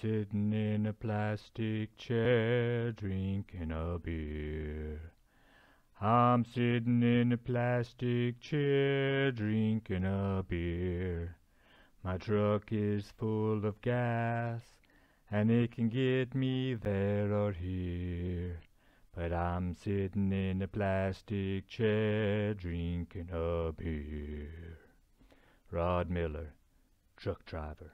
sitting in a plastic chair drinking a beer. I'm sitting in a plastic chair drinking a beer. My truck is full of gas and it can get me there or here. But I'm sitting in a plastic chair drinking a beer. Rod Miller, truck driver.